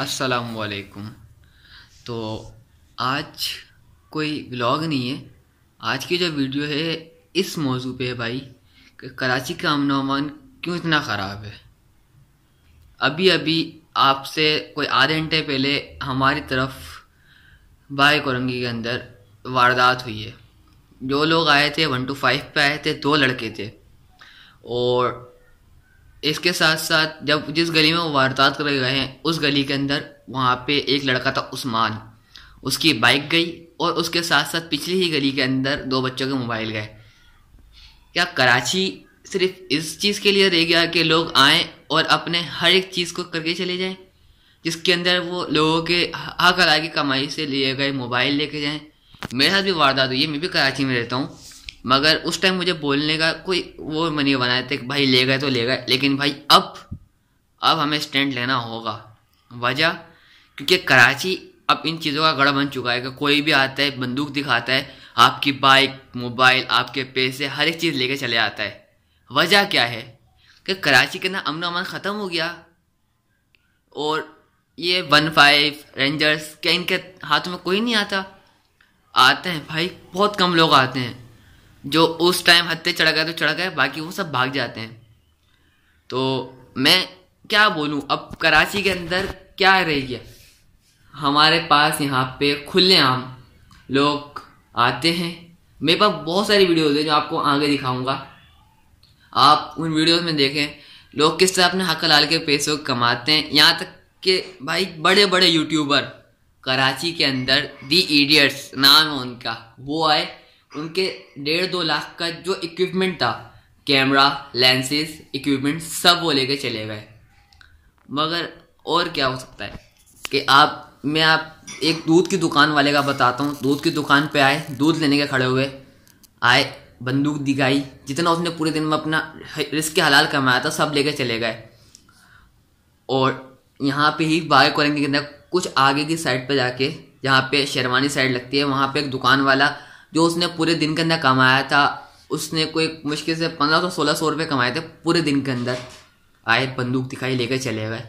वालेकुम तो आज कोई व्लॉग नहीं है आज की जो वीडियो है इस मौजू पे है भाई कि कराची का अमन अमान क्यों इतना ख़राब है अभी अभी आपसे कोई आधे घंटे पहले हमारी तरफ बाय कोरंगी के अंदर वारदात हुई है जो लोग आए थे वन टू फाइव पे आए थे दो लड़के थे और इसके साथ साथ जब जिस गली में वो वारदात कर गए हैं उस गली के अंदर वहाँ पे एक लड़का था उस्मान उसकी बाइक गई और उसके साथ साथ पिछली ही गली के अंदर दो बच्चों के मोबाइल गए क्या कराची सिर्फ इस चीज़ के लिए रह गया कि लोग आएँ और अपने हर एक चीज़ को करके चले जाएँ जिसके अंदर वो लोगों के हक अदा की कमाई से लिए गए मोबाइल लेके जाएँ मेरे साथ भी वारदात हुई है मैं भी कराची में रहता हूँ मगर उस टाइम मुझे बोलने का कोई वो मन नहीं बनाए थे भाई ले गए तो ले गए लेकिन भाई अब अब हमें स्टैंड लेना होगा वजह क्योंकि कराची अब इन चीज़ों का गढ़ बन चुका है कि कोई भी आता है बंदूक दिखाता है आपकी बाइक मोबाइल आपके पैसे हर एक चीज़ लेके चले आता है वजह क्या है कि कराची के ना अमन अमन ख़त्म हो गया और ये वन फाइव रेंजर्स क्या इनके हाथों में कोई नहीं आता आते हैं भाई बहुत कम लोग आते हैं जो उस टाइम हत्ते चढ़ा गया तो चढ़ा गया बाकी वो सब भाग जाते हैं तो मैं क्या बोलूँ अब कराची के अंदर क्या रह गया हमारे पास यहाँ पे खुलेआम लोग आते हैं मेरे पास बहुत सारी वीडियोज़ हैं जो आपको आगे दिखाऊंगा आप उन वीडियोस में देखें लोग किस तरह अपने हक लाल के पैसे कमाते हैं यहाँ तक कि भाई बड़े बड़े यूट्यूबर कराची के अंदर दी इडियट्स नाम है उनका वो आए उनके डेढ़ दो लाख का जो इक्विपमेंट था कैमरा लेंसेज इक्विपमेंट सब वो लेके चले गए मगर और क्या हो सकता है कि आप मैं आप एक दूध की दुकान वाले का बताता हूँ दूध की दुकान पे आए दूध लेने के खड़े हुए आए बंदूक दिखाई जितना उसने पूरे दिन में अपना रिस्क के हलाल कमाया था सब लेके चले गए और यहाँ पे ही बाय कॉलोनी के अंदर कुछ आगे की साइड पे जाके जहाँ पे शेरवानी साइड लगती है वहाँ पे एक दुकान वाला जो उसने पूरे दिन के अंदर कमाया था उसने कोई मुश्किल से पंद्रह सौ सोलह सौ रुपये कमाए थे पूरे दिन के अंदर आए बंदूक दिखाई लेकर चले गए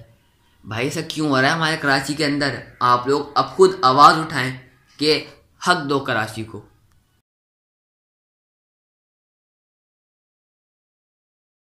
भाई ऐसा क्यों हो रहा है हमारे कराची के अंदर आप लोग अब खुद आवाज़ उठाएं कि हक दो कराची को